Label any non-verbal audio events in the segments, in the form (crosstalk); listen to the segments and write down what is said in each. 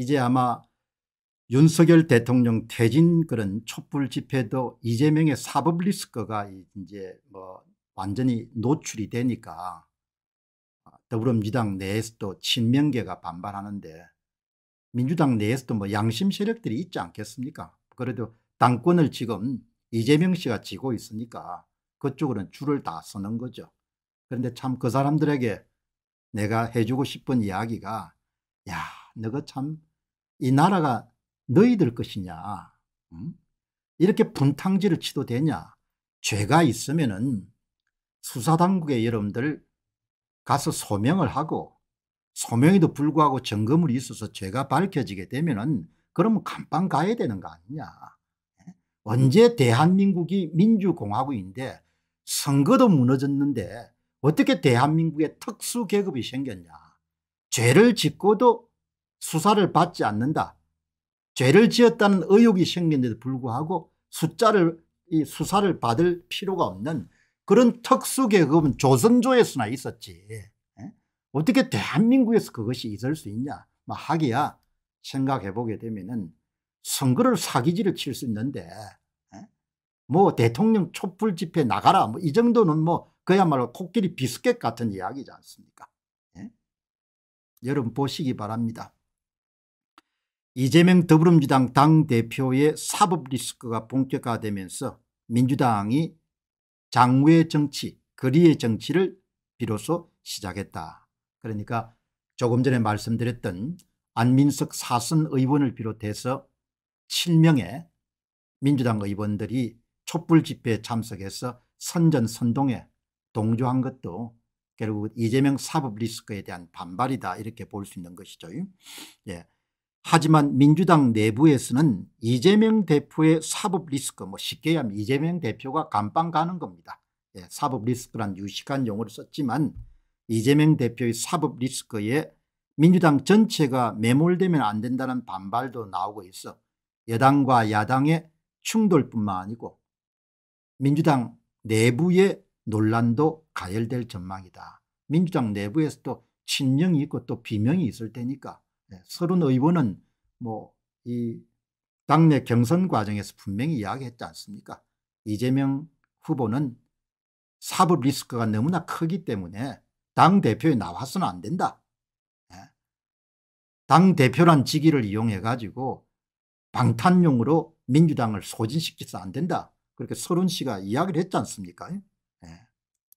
이제 아마 윤석열 대통령 퇴진 그런 촛불 집회도 이재명의 사법 리스크가 이제 뭐 완전히 노출이 되니까 아, 더불어민주당 내에서도 친명계가 반발하는데 민주당 내에서도 뭐 양심 세력들이 있지 않겠습니까? 그래도 당권을 지금 이재명 씨가 지고 있으니까 그쪽으로는 줄을 다 서는 거죠. 그런데 참 그 사람들에게 내가 해주고 싶은 이야기가 야 너가 참이 나라가 너희들 것이냐 이렇게 분탕질을 치도 되냐 죄가 있으면 은 수사당국에 여러분들 가서 소명을 하고 소명에도 불구하고 점검을 있어서 죄가 밝혀지게 되면 은 그러면 감방 가야 되는 거 아니냐 언제 대한민국이 민주공화국인데 선거도 무너졌는데 어떻게 대한민국에 특수계급이 생겼냐 죄를 짓고도 수사를 받지 않는다. 죄를 지었다는 의혹이 생긴데도 불구하고 숫자를 이 수사를 받을 필요가 없는 그런 특수계급은 조선조에서나 있었지. 예? 어떻게 대한민국에서 그것이 있을 수 있냐. 뭐 하기야 생각해보게 되면은 선거를 사기질을 칠 수 있는데 예? 뭐 대통령 촛불 집회 나가라 뭐 이 정도는 뭐 그야말로 코끼리 비스켓 같은 이야기지 않습니까? 에? 예? 여러분 보시기 바랍니다. 이재명 더불어민주당 당대표의 사법 리스크가 본격화되면서 민주당이 장외 정치 거리의 정치를 비로소 시작했다. 그러니까 조금 전에 말씀드렸던 안민석 사선 의원을 비롯해서 7명의 민주당 의원들이 촛불 집회에 참석해서 선전 선동에 동조한 것도 결국 이재명 사법 리스크에 대한 반발이다 이렇게 볼 수 있는 것이죠. 예. 하지만 민주당 내부에서는 이재명 대표의 사법 리스크 뭐 쉽게 하면 이재명 대표가 감방 가는 겁니다. 예, 사법 리스크란 유식한 용어를 썼지만 이재명 대표의 사법 리스크에 민주당 전체가 매몰되면 안 된다는 반발도 나오고 있어 여당과 야당의 충돌뿐만 아니고 민주당 내부의 논란도 가열될 전망이다. 민주당 내부에서도 친명이 있고 또 비명이 있을 테니까 네, 서른 의원은 뭐 이 당내 경선 과정에서 분명히 이야기했지 않습니까? 이재명 후보는 사법 리스크가 너무나 크기 때문에 당대표에 나와서는 안 된다. 예. 당대표란 직위를 이용해 가지고 방탄용으로 민주당을 소진시켜서 안 된다. 그렇게 서른 씨가 이야기를 했지 않습니까? 예.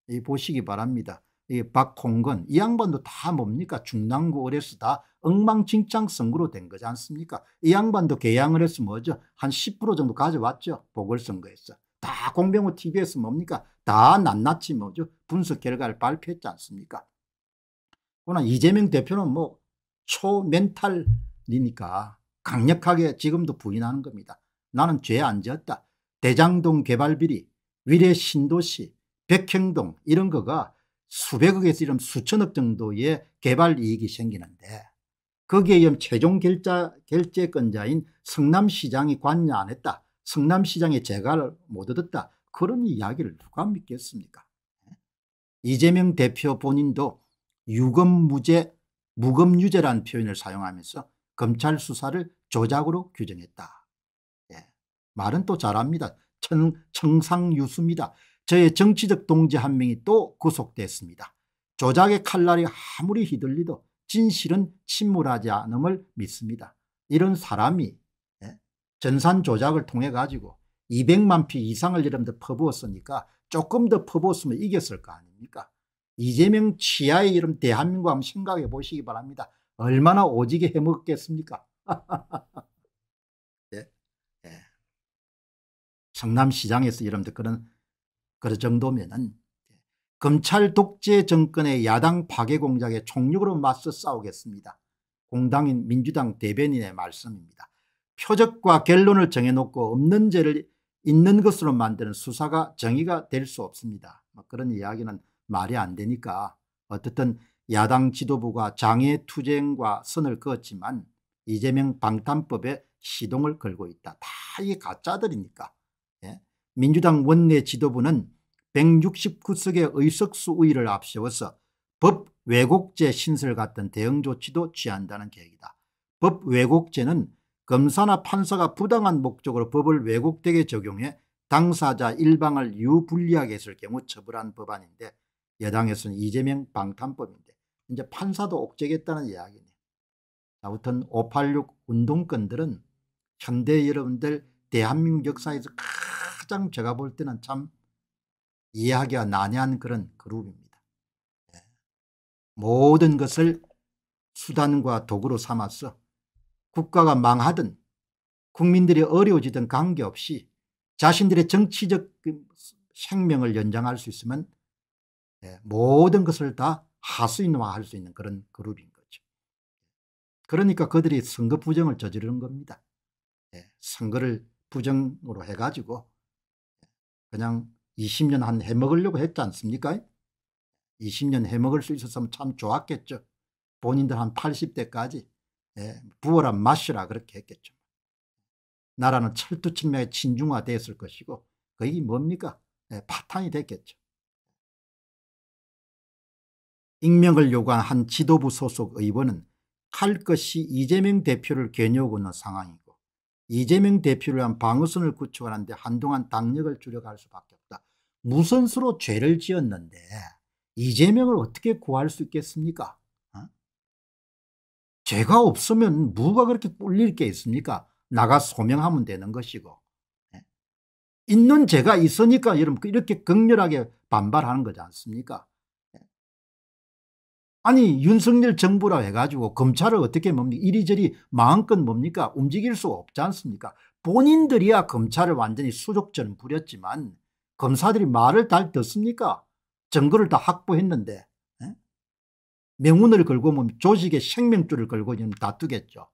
네. 보시기 바랍니다. 이 박홍근 이 양반도 다 뭡니까 중랑구 어려서 다 엉망진창 선거로 된 거지 않습니까 이 양반도 개양을 해서 뭐죠 한 10% 정도 가져왔죠 보궐선거에서 다 공병호 TV에서 뭡니까 다 낱낱이 뭐죠 분석 결과를 발표했지 않습니까 그러나 이재명 대표는 뭐 초멘탈이니까 강력하게 지금도 부인하는 겁니다 나는 죄 안 지었다 대장동 개발비리 위례 신도시 백행동 이런 거가 수백억에서 이런 수천억 정도의 개발 이익이 생기는데 거기에 이런 최종 결자, 결제권자인 성남시장이 관여 안 했다. 성남시장의 재가를 못 얻었다. 그런 이야기를 누가 믿겠습니까? 예? 이재명 대표 본인도 유검무죄, 무검유죄라는 표현을 사용하면서 검찰 수사를 조작으로 규정했다. 예. 말은 또 잘합니다. 청, 청상유수입니다. 저의 정치적 동지 한 명이 또 구속됐습니다. 조작의 칼날이 아무리 휘둘리도 진실은 침몰하지 않음을 믿습니다. 이런 사람이 예, 전산 조작을 통해 가지고 200만 피 이상을 여러분들 퍼부었으니까 조금 더 퍼부었으면 이겼을 거 아닙니까? 이재명 치하의 이름 대한민국 한번 생각해 보시기 바랍니다. 얼마나 오지게 해먹겠습니까? (laughs) 예? 예. 성남시장에서 여러분들 그런 그 정도면은 검찰 독재 정권의 야당 파괴 공작에 총력으로 맞서 싸우겠습니다. 공당인 민주당 대변인의 말씀입니다. 표적과 결론을 정해놓고 없는 죄를 있는 것으로 만드는 수사가 정의가 될 수 없습니다. 뭐 그런 이야기는 말이 안 되니까 어쨌든 야당 지도부가 장애 투쟁과 선을 그었지만 이재명 방탄법에 시동을 걸고 있다. 다 이 가짜들이니까 민주당 원내 지도부는 169석의 의석수 우위를 앞세워서 법 왜곡죄 신설 같은 대응 조치도 취한다는 계획이다. 법 왜곡죄는 검사나 판사가 부당한 목적으로 법을 왜곡되게 적용해 당사자 일방을 유불리하게 했을 경우 처벌한 법안인데 여당에서는 이재명 방탄법인데 이제 판사도 옥죄겠다는 이야기네요. 아무튼 586 운동권들은 현대 여러분들 대한민국 역사에서 가장 제가 볼 때는 참 이해하기가 난해한 그런 그룹입니다. 네. 모든 것을 수단과 도구로 삼아서 국가가 망하든 국민들이 어려워지든 관계없이 자신들의 정치적 그 생명을 연장할 수 있으면 네. 모든 것을 다 하수인화할 수 있는 그런 그룹인 거죠. 그러니까 그들이 선거 부정을 저지르는 겁니다. 네. 선거를 부정으로 해가지고 그냥 20년 한 해먹으려고 했지 않습니까? 20년 해먹을 수 있었으면 참 좋았겠죠. 본인들 한 80대까지 예, 부어라 마시라 그렇게 했겠죠. 나라는 철두철미하게 진중화됐을 것이고 그게 뭡니까? 예, 파탄이 됐겠죠. 익명을 요구한 한 지도부 소속 의원은 칼 것이 이재명 대표를 겨누고 있는 상황이고 이재명 대표를 위한 방어선을 구축하는데 한동안 당력을 줄여갈 수밖에 없다. 무선수로 죄를 지었는데 이재명을 어떻게 구할 수 있겠습니까? 어? 죄가 없으면 무가 그렇게 뿔릴 게 있습니까? 나가 소명하면 되는 것이고 예? 있는 죄가 있으니까 여러분 이렇게 극렬하게 반발하는 거지 않습니까? 아니 윤석열 정부라 해가지고 검찰을 어떻게 뭡니까 이리저리 마음껏 뭡니까 움직일 수 없지 않습니까 본인들이야 검찰을 완전히 수족전 부렸지만 검사들이 말을 잘 듣습니까 증거를 다 확보했는데 에? 예? 명운을 걸고 뭐 조직의 생명줄을 걸고 지금 다투겠죠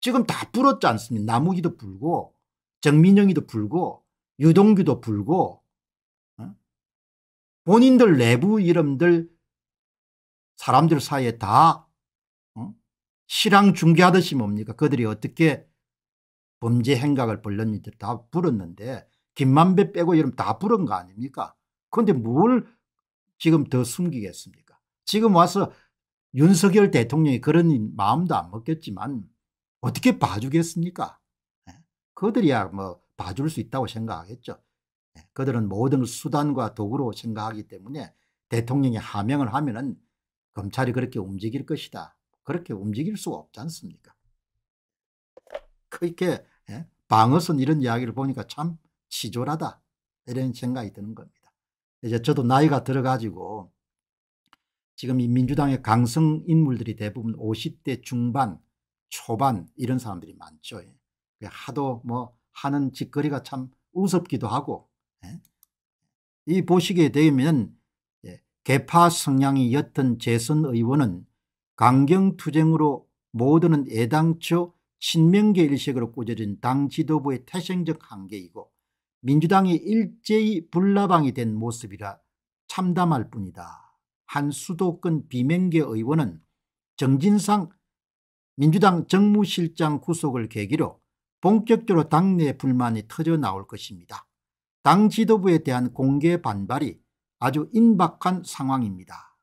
지금 다 불었지 않습니까 나무기도 불고 정민영이도 불고 유동규도 불고 에? 예? 본인들 내부 이름들 사람들 사이에 다 어? 실랑 중계하듯이 뭡니까 그들이 어떻게 범죄 행각을 벌렸는지 다 불었는데 김만배 빼고 여러분 다 불은 거 아닙니까 그런데 뭘 지금 더 숨기겠습니까 지금 와서 윤석열 대통령이 그런 마음도 안 먹겠지만 어떻게 봐주겠습니까 네? 그들이야 뭐 봐줄 수 있다고 생각하겠죠 네? 그들은 모든 수단과 도구로 생각하기 때문에 대통령이 하명을 하면은 검찰이 그렇게 움직일 것이다. 그렇게 움직일 수가 없지 않습니까? 그렇게 예? 방어선 이런 이야기를 보니까 참 치졸하다 이런 생각이 드는 겁니다. 이제 저도 나이가 들어가지고 지금 이 민주당의 강성 인물들이 대부분 50대 중반 초반 이런 사람들이 많죠. 예. 하도 뭐 하는 짓거리가 참 우습기도 하고 예? 이 보시게 되면 개파 성향이 옅던 재선 의원은 강경투쟁으로 모두는 애당초 친명계 일식으로 꾸져진 당 지도부의 태생적 한계이고 민주당이 일제히 불나방이 된 모습이라 참담할 뿐이다. 한 수도권 비명계 의원은 정진상 민주당 정무실장 구속을 계기로 본격적으로 당내 불만이 터져 나올 것입니다. 당 지도부에 대한 공개 반발이 아주 임박한 상황입니다.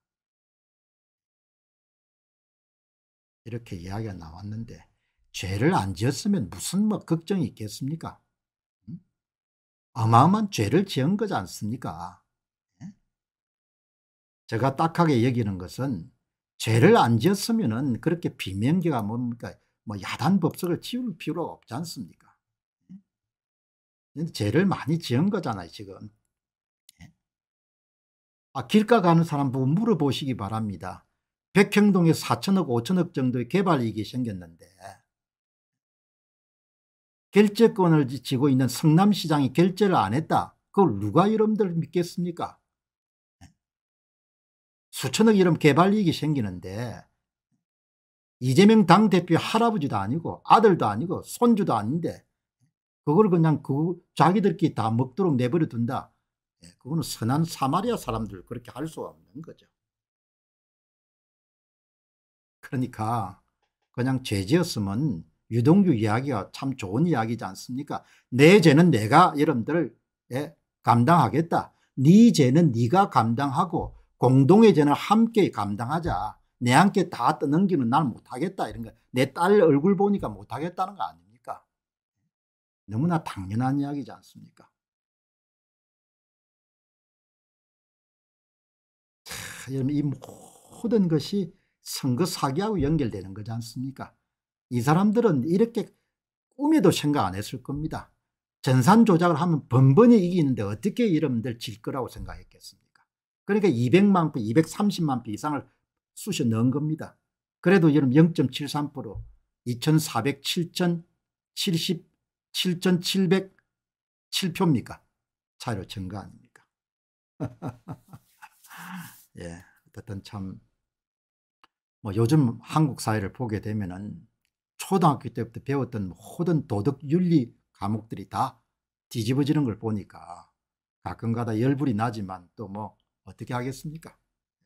이렇게 이야기가 나왔는데 죄를 안 지었으면 무슨 뭐 걱정이 있겠습니까? 어마어마한 죄를 지은 거지 않습니까? 예? 제가 딱하게 여기는 것은 죄를 안지었으면 그렇게 비명계가 뭡니까? 뭐 야단 법석을 지울 필요가 없지 않습니까? 예? 죄를 많이 지은 거잖아요, 지금. 아, 길가 가는 사람 보고 물어보시기 바랍니다. 백형동에 4천억 5천억 정도의 개발이익이 생겼는데 결제권을 지고 있는 성남시장이 결제를 안 했다. 그걸 누가 여러분들 믿겠습니까? 수천억 이런 개발이익이 생기는데 이재명 당대표 할아버지도 아니고 아들도 아니고 손주도 아닌데 그걸 그냥 그 자기들끼리 다 먹도록 내버려 둔다. 예, 그거는 선한 사마리아 사람들 그렇게 할 수 없는 거죠. 그러니까 그냥 죄 지었으면 유동규 이야기가 참 좋은 이야기지 않습니까? 내 죄는 내가 여러분들 예, 감당하겠다. 네 죄는 네가 감당하고 공동의 죄는 함께 감당하자. 내한테 다 떠넘기는 난 못하겠다 이런 거. 내 딸 얼굴 보니까 못하겠다는 거 아닙니까? 너무나 당연한 이야기지 않습니까? 여러분 이 모든 것이 선거 사기하고 연결되는 거지 않습니까? 이 사람들은 이렇게 꿈에도 생각 안 했을 겁니다. 전산 조작을 하면 번번이 이기는데 어떻게 여러분들 질 거라고 생각했겠습니까? 그러니까 200만 표, 230만 표 이상을 쑤셔 넣은 겁니다. 그래도 여러분 0.73% 2,400, 7 7 0 7 0 7표입니까 차이로 증가 아닙니까? (laughs) 예, 어든 참, 뭐 요즘 한국 사회를 보게 되면은 초등학교 때부터 배웠던 모든 도덕 윤리 과목들이 다 뒤집어지는 걸 보니까 가끔가다 열불이 나지만 또 뭐 어떻게 하겠습니까?